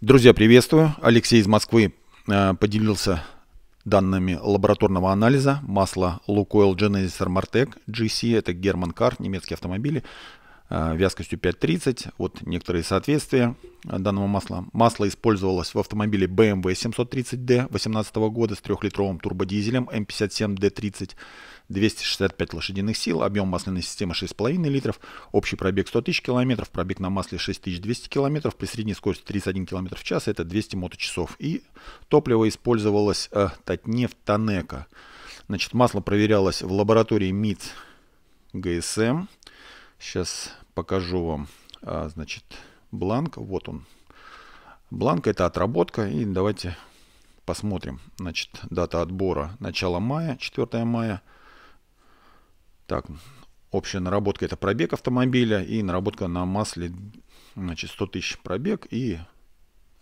Друзья, приветствую. Алексей из Москвы э, поделился данными лабораторного анализа масла Lukoil Genesis Armortec GC. Это Герман Кар, немецкие автомобили. Э, вязкостью 5.30. Вот некоторые соответствия э, данного масла. Масло использовалось в автомобиле BMW 730D 2018 года с 3-литровым турбодизелем M57D30 265 лошадиных сил, объем масляной системы 6,5 литров, общий пробег 100 тысяч километров, пробег на масле 6200 километров, при средней скорости 31 км в час, это 200 моточасов. И топливо использовалось э, Татнефть Танека. Значит, масло проверялось в лаборатории МИЦ ГСМ. Сейчас покажу вам, э, значит, бланк. Вот он. Бланк это отработка. И давайте посмотрим. Значит, дата отбора начало мая, 4 мая так, общая наработка это пробег автомобиля и наработка на масле значит, 100 тысяч пробег и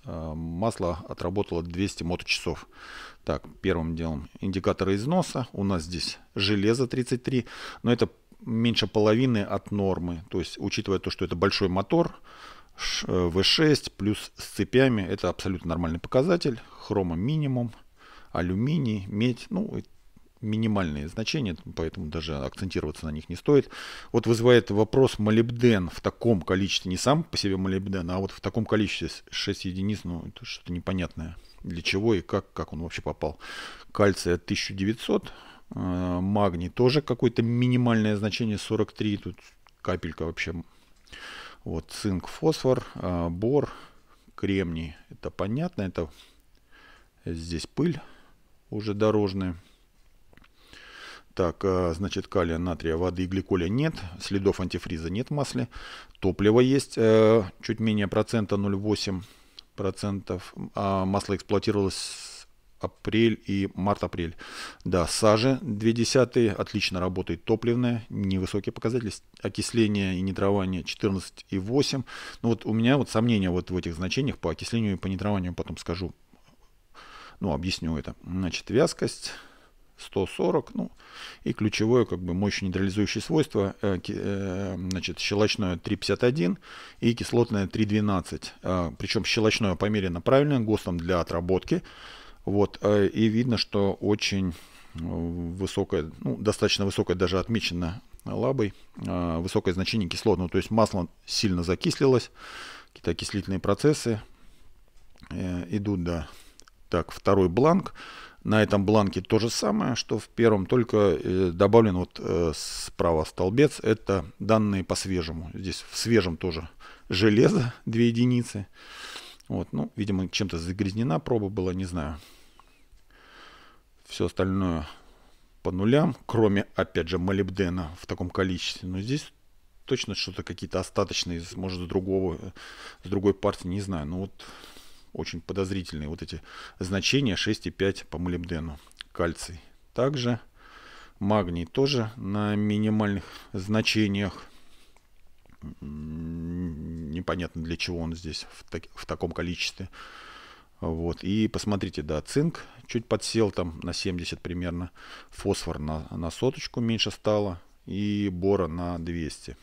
э, масло отработало 200 моточасов. Так, первым делом индикаторы износа. У нас здесь железо 33, но это меньше половины от нормы. То есть, учитывая то, что это большой мотор, V6 э, плюс с цепями, это абсолютно нормальный показатель. Хрома минимум, алюминий, медь, ну и минимальные значения, поэтому даже акцентироваться на них не стоит. Вот вызывает вопрос молибден в таком количестве, не сам по себе молибден, а вот в таком количестве 6 единиц, ну это что-то непонятное. Для чего и как, как он вообще попал. Кальция 1900, э, магний тоже какое-то минимальное значение 43, тут капелька вообще. Вот цинк, фосфор, э, бор, кремний, это понятно, это здесь пыль уже дорожная. Так, э, значит, калия, натрия, воды и гликоля нет, следов антифриза нет в масле, топливо есть, э, чуть менее процента 0,8 процентов, а масло эксплуатировалось апрель и март-апрель. Да, сажа 0,2, отлично работает топливная, невысокие показатели, окисление и нитрование 14,8. Ну вот у меня вот сомнения вот в этих значениях по окислению и по нитрованию потом скажу, ну объясню это. Значит, вязкость 140, ну, и ключевое, как бы, мощь нейтрализующее свойство, э, э, значит, щелочное 3,51 и кислотное 3,12. Э, причем щелочное померено правильно, ГОСТом для отработки. Вот, э, и видно, что очень э, высокое, ну, достаточно высокое, даже отмечено лабой, э, высокое значение кислотного, то есть масло сильно закислилось, какие-то окислительные процессы э, идут, да. Так, второй бланк. На этом бланке то же самое, что в первом, только э, добавлен вот э, справа столбец. Это данные по свежему. Здесь в свежем тоже железо, две единицы. Вот, ну, видимо, чем-то загрязнена проба была, не знаю. Все остальное по нулям, кроме, опять же, молибдена в таком количестве. Но здесь точно что-то какие-то остаточные, может, с другого, э, с другой партии, не знаю. Но ну вот очень подозрительные вот эти значения 6,5 по молибдену. Кальций также, магний тоже на минимальных значениях. Непонятно для чего он здесь в, так, в таком количестве. Вот. И посмотрите, да, цинк чуть подсел там на 70 примерно, фосфор на, на соточку меньше стало и бора на 200.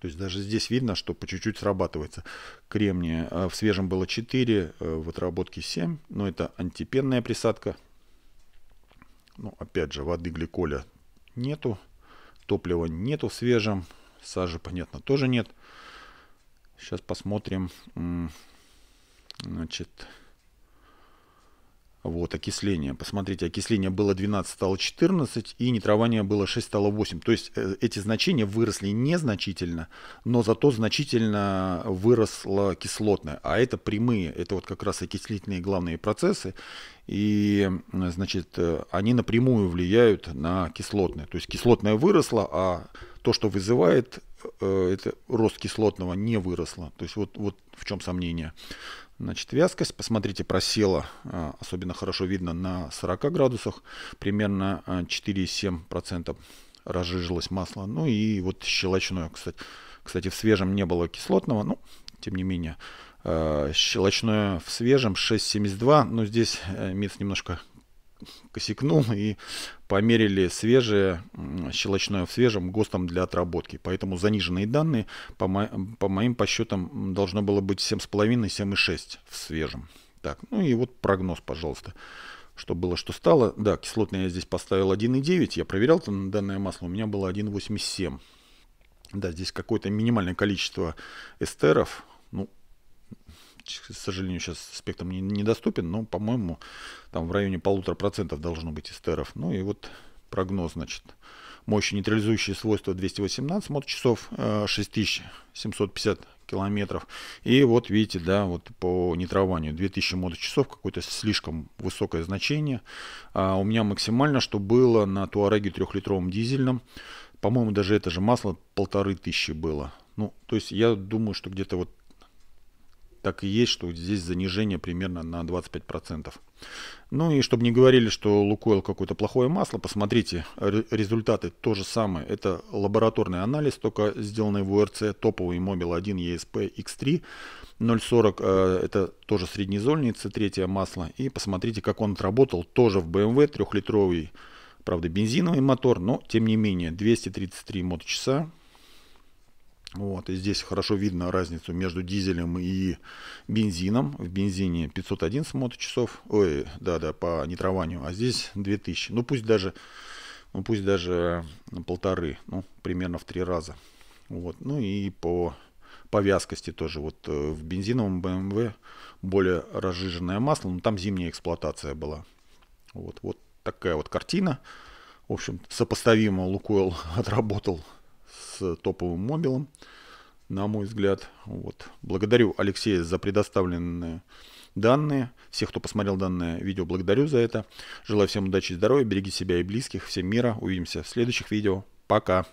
То есть даже здесь видно, что по чуть-чуть срабатывается. Кремния э, в свежем было 4, э, в отработке 7. Но это антипенная присадка. Ну, опять же, воды гликоля нету. Топлива нету в свежем. Сажи, понятно, тоже нет. Сейчас посмотрим. Значит, вот, окисление. Посмотрите, окисление было 12, стало 14, и нитрование было 6, стало 8. То есть э, эти значения выросли незначительно, но зато значительно выросло кислотное. А это прямые, это вот как раз окислительные главные процессы. И, значит, э, они напрямую влияют на кислотное. То есть кислотное выросло, а то, что вызывает э, это рост кислотного не выросло. То есть вот, вот в чем сомнение. Значит, вязкость, посмотрите, просела, э, особенно хорошо видно на 40 градусах, примерно 4,7% э, разжижилось масло. Ну и вот щелочное, кстати, кстати, в свежем не было кислотного, но тем не менее. Э, щелочное в свежем 6,72, но здесь МИЦ немножко косякнул и померили свежее, щелочное в свежем ГОСТом для отработки. Поэтому заниженные данные, по, мо по моим подсчетам, должно было быть 7,5-7,6 в свежем. Так, ну и вот прогноз, пожалуйста. Что было, что стало. Да, кислотное я здесь поставил 1,9. Я проверял там данное масло, у меня было 1,87. Да, здесь какое-то минимальное количество эстеров. Ну, к сожалению, сейчас спектром не, недоступен, но, по-моему, там в районе полутора процентов должно быть эстеров. Ну и вот прогноз, значит, мощи нейтрализующие свойства 218 часов 6750 километров. И вот видите, да, вот по нейтрованию 2000 часов какое-то слишком высокое значение. А у меня максимально, что было на Туареге трехлитровом дизельном, по-моему, даже это же масло полторы тысячи было. Ну, то есть я думаю, что где-то вот так и есть, что здесь занижение примерно на 25%. Ну и чтобы не говорили, что Лукойл какое-то плохое масло, посмотрите, результаты то же самое. Это лабораторный анализ, только сделанный в УРЦ, топовый мобил 1 ESP X3 0.40, это тоже среднезольница, третье масло. И посмотрите, как он отработал, тоже в BMW, эм трехлитровый, правда, бензиновый мотор, но тем не менее, 233 моточаса, вот, и здесь хорошо видно разницу между дизелем и бензином. В бензине 511 моточасов, ой, да-да, по нитрованию, а здесь 2000. Ну, пусть даже, ну, пусть даже полторы, ну, примерно в три раза. Вот, ну и по, повязкости тоже. Вот э, в бензиновом BMW эм более разжиженное масло, но там зимняя эксплуатация была. Вот, вот такая вот картина. В общем, сопоставимо Лукойл отработал с топовым мобилом, на мой взгляд. Вот. Благодарю Алексея за предоставленные данные. Всех, кто посмотрел данное видео, благодарю за это. Желаю всем удачи и здоровья, берегите себя и близких, всем мира. Увидимся в следующих видео. Пока!